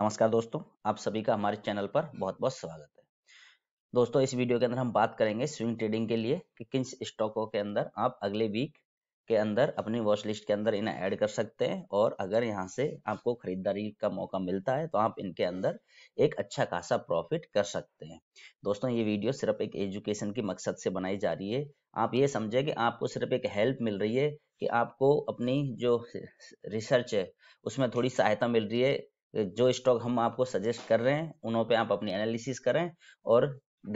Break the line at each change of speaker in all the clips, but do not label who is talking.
नमस्कार दोस्तों आप सभी का हमारे चैनल पर बहुत बहुत स्वागत है दोस्तों इस वीडियो के अंदर हम बात करेंगे स्विंग ट्रेडिंग के लिए कि किन स्टॉकों के अंदर आप अगले वीक के अंदर अपनी वॉच लिस्ट के अंदर इन्हें ऐड कर सकते हैं और अगर यहाँ से आपको खरीदारी का मौका मिलता है तो आप इनके अंदर एक अच्छा खासा प्रॉफिट कर सकते हैं दोस्तों ये वीडियो सिर्फ एक एजुकेशन के मकसद से बनाई जा रही है आप ये समझे कि आपको सिर्फ एक हेल्प मिल रही है कि आपको अपनी जो रिसर्च है उसमें थोड़ी सहायता मिल रही है जो स्टॉक हम आपको सजेस्ट कर रहे हैं उनों पे आप अपनी एनालिसिस करें और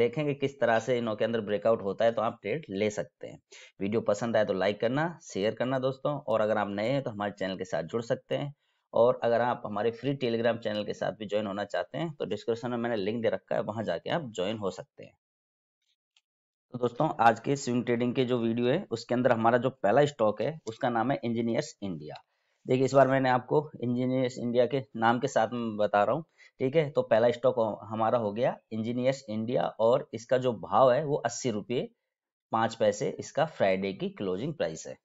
देखेंगे किस तरह से इनों के अंदर ब्रेकआउट होता है तो आप ट्रेड ले सकते हैं वीडियो पसंद आए तो लाइक करना शेयर करना दोस्तों और अगर आप नए हैं तो हमारे चैनल के साथ जुड़ सकते हैं और अगर आप हमारे फ्री टेलीग्राम चैनल के साथ भी ज्वाइन होना चाहते हैं तो डिस्क्रिप्शन में मैंने लिंक दे रखा है वहां जाके आप ज्वाइन हो सकते हैं तो दोस्तों आज के स्विंग ट्रेडिंग के जो वीडियो है उसके अंदर हमारा जो पहला स्टॉक है उसका नाम है इंजीनियर्स इंडिया देखिए इस बार मैंने आपको इंजीनियर्स इंडिया के नाम के साथ में बता रहा हूँ ठीक है तो पहला स्टॉक हमारा हो गया इंजीनियर्स इंडिया और इसका जो भाव है वो अस्सी रुपये पाँच पैसे इसका फ्राइडे की क्लोजिंग प्राइस है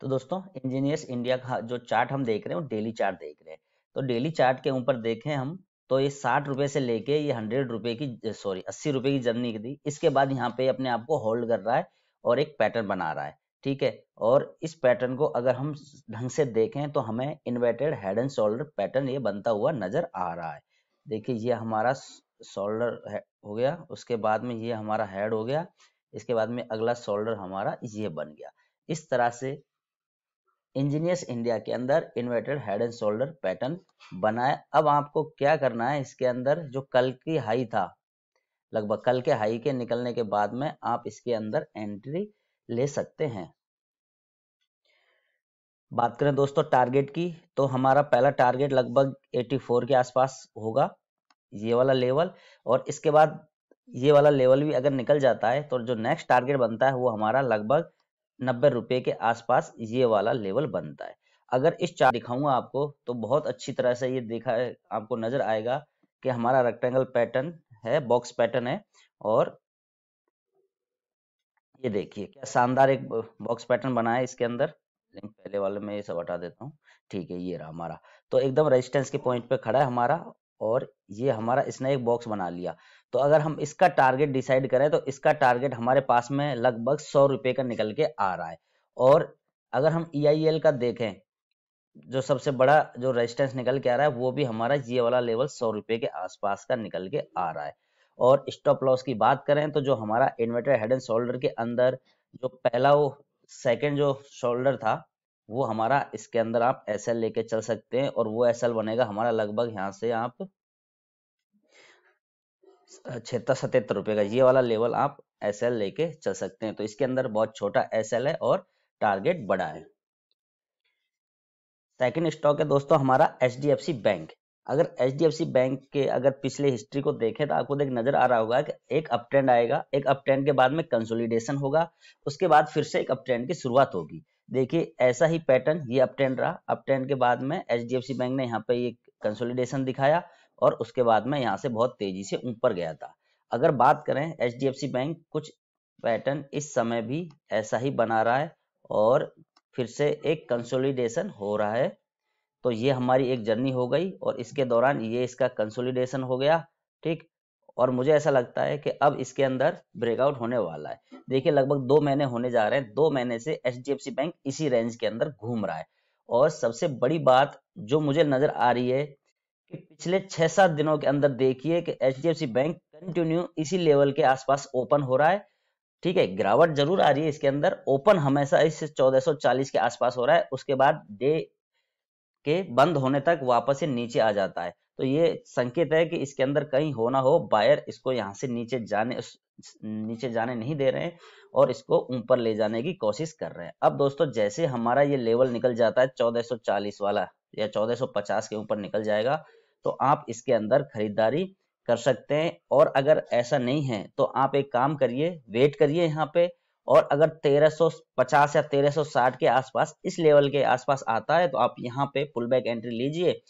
तो दोस्तों इंजीनियर्स इंडिया का जो चार्ट हम देख रहे हैं वो डेली चार्ट देख रहे हैं तो डेली चार्ट के ऊपर देखें हम तो ये साठ रुपए से लेके ये हंड्रेड रुपये की सॉरी अस्सी रुपए की जर्नी दी इसके बाद यहाँ पे अपने आप को होल्ड कर रहा है और एक पैटर्न बना रहा है ठीक है और इस पैटर्न को अगर हम ढंग से देखें तो हमें inverted head and shoulder pattern ये बनता हुआ नजर आ रहा है देखिए ये हमारा शोल्डर हो गया उसके बाद में ये हमारा हेड हो गया इसके बाद में अगला शोल्डर हमारा ये बन गया इस तरह से इंजीनियर्स इंडिया के अंदर inverted head and shoulder pattern बनाए अब आपको क्या करना है इसके अंदर जो कल की हाई था लगभग कल के हाई के निकलने के बाद में आप इसके अंदर एंट्री ले सकते हैं बात करें दोस्तों टारगेट की तो हमारा पहला टारगेट लगभग 84 के आसपास होगा ये वाला लेवल और इसके बाद ये वाला लेवल भी अगर निकल जाता है तो जो नेक्स्ट टारगेट बनता है वो हमारा लगभग नब्बे रुपये के आसपास ये वाला लेवल बनता है अगर इस चार्ट दिखाऊंगा आपको तो बहुत अच्छी तरह से ये देखा आपको नजर आएगा कि हमारा रेक्टेंगल पैटर्न है बॉक्स पैटर्न है और ये देखिए क्या शानदार एक बॉक्स पैटर्न बना है इसके अंदर पहले वाले में ये सब हटा देता हूँ ठीक है ये रहा हमारा तो एकदम रेजिस्टेंस के पॉइंट पे खड़ा है हमारा और ये हमारा इसने एक बॉक्स बना लिया तो अगर हम इसका टारगेट डिसाइड करें तो इसका टारगेट हमारे पास में लगभग सौ रुपये का निकल के आ रहा है और अगर हम ई e का देखें जो सबसे बड़ा जो रेजिस्टेंस निकल के आ रहा है वो भी हमारा ये वाला लेवल सौ रुपये के आसपास का निकल के आ रहा है और स्टॉप लॉस की बात करें तो जो हमारा इन्वर्टर हेड एंड शोल्डर के अंदर जो पहला वो सेकेंड जो शोल्डर था वो हमारा इसके अंदर आप एस एल लेके चल सकते हैं और वो एस एल बनेगा हमारा लगभग यहाँ से आप छिहत्तर सतहत्तर रुपए का ये वाला लेवल आप एस एल लेके चल सकते हैं तो इसके अंदर बहुत छोटा एस एल है और टारगेट बड़ा है सेकेंड स्टॉक है दोस्तों हमारा H D F C bank अगर एच बैंक के अगर पिछले हिस्ट्री को देखें तो आपको देख नजर आ रहा होगा कि एक अप ट्रेंड आएगा एक अप ट्रेंड के बाद में कंसोलिडेशन होगा उसके बाद फिर से एक अप ट्रेंड की शुरुआत होगी देखिए ऐसा ही पैटर्न ये अप ट्रेंड रहा अप ट्रेंड के बाद में एच बैंक ने यहाँ पे कंसोलिडेशन दिखाया और उसके बाद में यहाँ से बहुत तेजी से ऊपर गया था अगर बात करें एच बैंक कुछ पैटर्न इस समय भी ऐसा ही बना रहा है और फिर से एक कंसोलिडेशन हो रहा है तो ये हमारी एक जर्नी हो गई और इसके दौरान ये इसका कंसोलिडेशन हो गया ठीक और मुझे ऐसा लगता है कि अब इसके अंदर ब्रेकआउट होने वाला है देखिए लगभग दो महीने होने जा रहे हैं दो महीने से एच बैंक इसी रेंज के अंदर घूम रहा है और सबसे बड़ी बात जो मुझे नजर आ रही है कि पिछले छह सात दिनों के अंदर देखिए कि एच बैंक कंटिन्यू इसी लेवल के आसपास ओपन हो रहा है ठीक है गिरावट जरूर आ रही है इसके अंदर ओपन हमेशा इस चौदह के आसपास हो रहा है उसके बाद डे के बंद होने तक वापस से नीचे आ जाता है तो ये संकेत है कि इसके अंदर कहीं होना हो बायर इसको यहाँ से नीचे जाने नीचे जाने नहीं दे रहे हैं और इसको ऊपर ले जाने की कोशिश कर रहे हैं अब दोस्तों जैसे हमारा ये लेवल निकल जाता है 1440 वाला या 1450 के ऊपर निकल जाएगा तो आप इसके अंदर खरीदारी कर सकते हैं और अगर ऐसा नहीं है तो आप एक काम करिए वेट करिए यहाँ पे और अगर 1350 या 1360 के आसपास इस लेवल के आसपास आता है तो आप यहाँ पे पुल बैक एंट्री लीजिए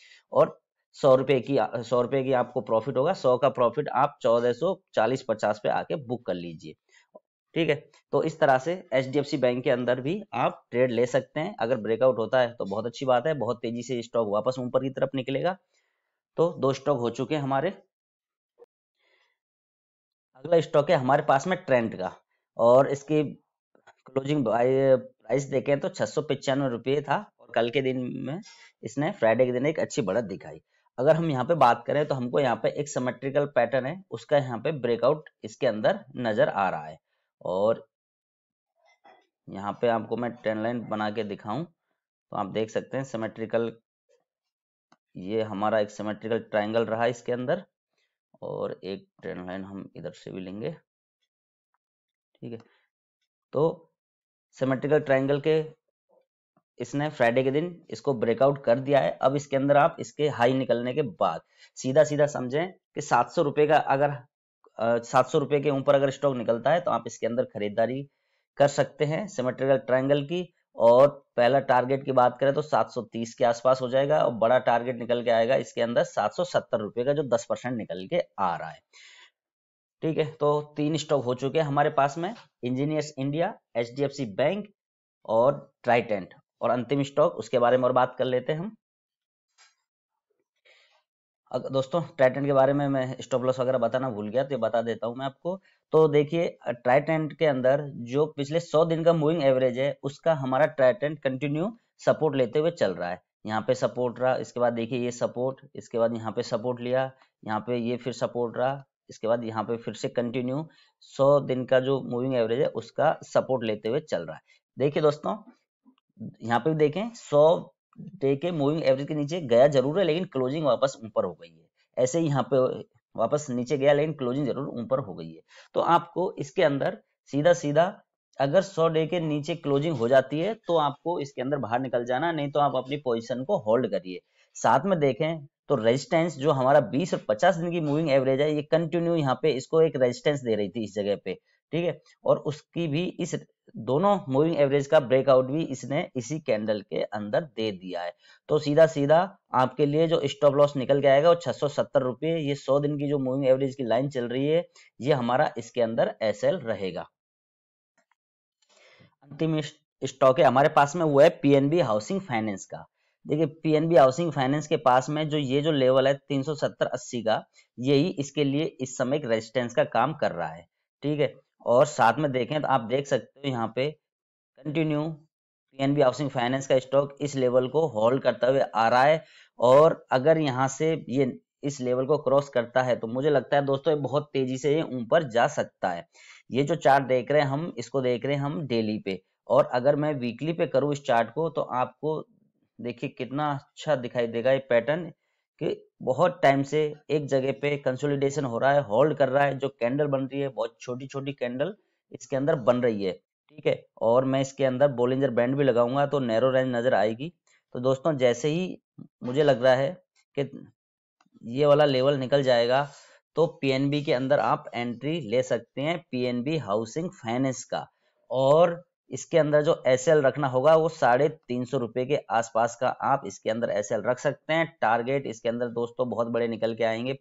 और सौ रुपए की सौ रुपए की आपको प्रॉफिट होगा सौ का प्रॉफिट आप चौदह सौ चालीस पचास पे आके बुक कर लीजिए ठीक है तो इस तरह से एच बैंक के अंदर भी आप ट्रेड ले सकते हैं अगर ब्रेकआउट होता है तो बहुत अच्छी बात है बहुत तेजी से स्टॉक वापस ऊपर की तरफ निकलेगा तो दो स्टॉक हो चुके हैं हमारे अगला स्टॉक है हमारे पास में ट्रेंड का और इसकी क्लोजिंग प्राइस देखें तो छह सौ पचानवे रुपये था और कल के दिन में इसने फ्राइडे के दिन एक अच्छी बढ़त दिखाई अगर हम यहाँ पे बात करें तो हमको यहाँ पे एक सेमेट्रिकल पैटर्न है उसका यहाँ पे ब्रेकआउट इसके अंदर नजर आ रहा है और यहाँ पे आपको मैं ट्रेन लाइन बना के दिखाऊं तो आप देख सकते हैं सेमेट्रिकल ये हमारा एक सेमेट्रिकल ट्रायंगल रहा इसके अंदर और एक ट्रेन लाइन हम इधर से भी लेंगे ठीक है तो सिमेट्रिकल ट्राइंगल के इसने फ्राइडे के दिन इसको ब्रेकआउट कर दिया है अब इसके अंदर आप इसके हाई निकलने के बाद सीधा सीधा समझें कि सात सौ रुपये का अगर सात सौ रुपये के ऊपर अगर स्टॉक निकलता है तो आप इसके अंदर खरीदारी कर सकते हैं सिमेट्रिकल ट्राइंगल की और पहला टारगेट की बात करें तो 730 के आसपास हो जाएगा और बड़ा टारगेट निकल के आएगा इसके अंदर सात सौ का जो 10 परसेंट निकल के आ रहा है ठीक है तो तीन स्टॉक हो चुके हैं हमारे पास में इंजीनियर्स इंडिया एच बैंक और ट्राइटेंट और अंतिम स्टॉक उसके बारे में और बात कर लेते हैं हम दोस्तों ट्राइटेंट के बारे में मैं स्टॉप लॉस वगैरह बताना भूल गया तो ये बता देता हूं मैं आपको तो देखिए ट्राइटेंट के अंदर जो पिछले 100 दिन का मूविंग एवरेज है उसका हमारा ट्राइटेंट कंटिन्यू सपोर्ट लेते हुए चल रहा है यहाँ पे सपोर्ट रहा इसके बाद देखिए ये सपोर्ट इसके बाद यहाँ पे सपोर्ट लिया यहाँ पे ये फिर सपोर्ट रहा इसके बाद यहाँ पे फिर से कंटिन्यू सौ दिन का जो मूविंग एवरेज है उसका सपोर्ट लेते हुए चल रहा है देखिए दोस्तों यहाँ पे भी देखें सौ डे के मूविंग एवरेज के नीचे गया जरूर है लेकिन क्लोजिंग वापस ऊपर हो गई है ऐसे ही यहाँ पे वापस नीचे गया लेकिन क्लोजिंग जरूर ऊपर हो गई है तो आपको इसके अंदर सीधा सीधा अगर 100 डे के नीचे क्लोजिंग हो जाती है तो आपको इसके अंदर बाहर निकल जाना नहीं तो आप अपनी पोजीशन को होल्ड करिए साथ में देखें तो रेजिस्टेंस जो हमारा 20 और 50 दिन की मूविंग एवरेज है ये कंटिन्यू यहाँ पे इसको एक रेजिस्टेंस दे रही थी इस जगह पे ठीक है और उसकी भी इस दोनों मूविंग एवरेज का ब्रेकआउट भी इसने इसी कैंडल के अंदर दे दिया है तो सीधा सीधा आपके लिए जो स्टॉप लॉस निकल के आएगा वो छह सौ सत्तर रुपये ये सौ दिन की जो मूविंग एवरेज की लाइन चल रही है ये हमारा इसके अंदर एस रहेगा अंतिम स्टॉक है हमारे पास में वो है पीएनबी हाउसिंग फाइनेंस का देखिए पीएनबी हाउसिंग फाइनेंस के पास में जो ये जो लेवल है 370 अस्सी का यही इसके लिए इस समय एक रेजिस्टेंस का काम कर रहा है ठीक है और साथ में देखें तो आप देख सकते हो यहाँ पे कंटिन्यू पीएनबी हाउसिंग फाइनेंस का स्टॉक इस लेवल को होल्ड करता हुए आ रहा है और अगर यहाँ से ये इस लेवल को क्रॉस करता है तो मुझे लगता है दोस्तों ये बहुत तेजी से ये ऊपर जा सकता है ये जो चार्ट देख रहे हैं हम इसको देख रहे हैं हम डेली पे और अगर मैं वीकली पे करूँ इस चार्ट को तो आपको देखिए कितना अच्छा दिखाई देगा ये पैटर्न कि बहुत टाइम से एक जगह पे कंसोलिडेशन हो रहा है होल्ड कर रहा है जो कैंडल बन रही है बहुत छोटी छोटी कैंडल इसके अंदर बन रही है ठीक है और मैं इसके अंदर बोलिंजर बैंड भी लगाऊंगा तो नैरो रेंज नजर आएगी तो दोस्तों जैसे ही मुझे लग रहा है कि ये वाला लेवल निकल जाएगा तो पीएनबी के अंदर आप एंट्री ले सकते हैं पीएनबी हाउसिंग फाइनेंस का और इसके अंदर जो एस रखना होगा वो साढ़े तीन सौ रुपए के आसपास का आप इसके अंदर एस रख सकते हैं टारगेट इसके अंदर दोस्तों बहुत बड़े निकल के आएंगे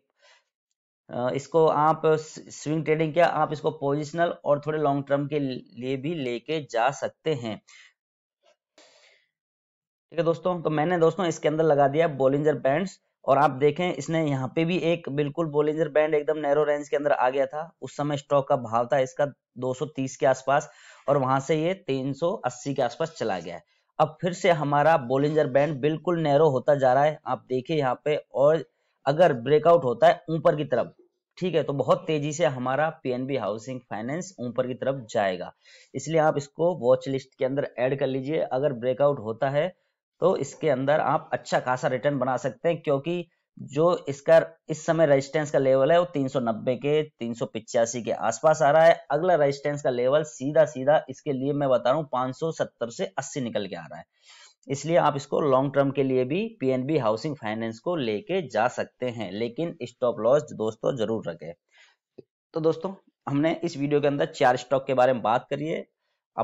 इसको आप स्विंग ट्रेडिंग क्या आप इसको पोजिशनल और थोड़े लॉन्ग टर्म के लिए भी लेके जा सकते हैं ठीक है दोस्तों तो मैंने दोस्तों इसके अंदर लगा दिया बोलिंजर बैंड्स और आप देखें इसने यहाँ पे भी एक बिल्कुल बोलिंजर बैंड एकदम नैरो रेंज के अंदर आ गया था उस समय स्टॉक का भाव था इसका 230 के आसपास और वहां से ये 380 के आसपास चला गया है अब फिर से हमारा बोलिंजर बैंड बिल्कुल नैरो होता जा रहा है आप देखिए यहाँ पे और अगर ब्रेकआउट होता है ऊपर की तरफ ठीक है तो बहुत तेजी से हमारा पीएनबी हाउसिंग फाइनेंस ऊपर की तरफ जाएगा इसलिए आप इसको वॉच लिस्ट के अंदर ऐड कर लीजिए अगर ब्रेकआउट होता है तो इसके अंदर आप अच्छा खासा रिटर्न बना सकते हैं क्योंकि जो इसका इस समय रेजिस्टेंस का लेवल है वो 390 के तीन के आसपास आ रहा है अगला रेजिस्टेंस का लेवल सीधा सीधा इसके लिए मैं बता रहा हूँ 570 से 80 निकल के आ रहा है इसलिए आप इसको लॉन्ग टर्म के लिए भी पीएनबी हाउसिंग फाइनेंस को लेके जा सकते हैं लेकिन स्टॉप लॉस दोस्तों जरूर रखे तो दोस्तों हमने इस वीडियो के अंदर चार स्टॉक के बारे में बात करिए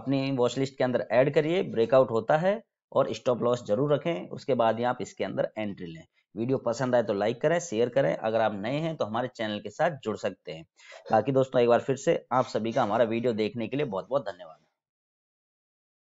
अपनी वॉच लिस्ट के अंदर एड करिए ब्रेकआउट होता है और स्टॉप लॉस जरूर रखें उसके बाद ही आप इसके अंदर एंट्री लें वीडियो पसंद आए तो लाइक करें शेयर करें अगर आप नए हैं तो हमारे चैनल के साथ जुड़ सकते हैं बाकी दोस्तों एक बार फिर से आप सभी का हमारा वीडियो देखने के लिए बहुत बहुत धन्यवाद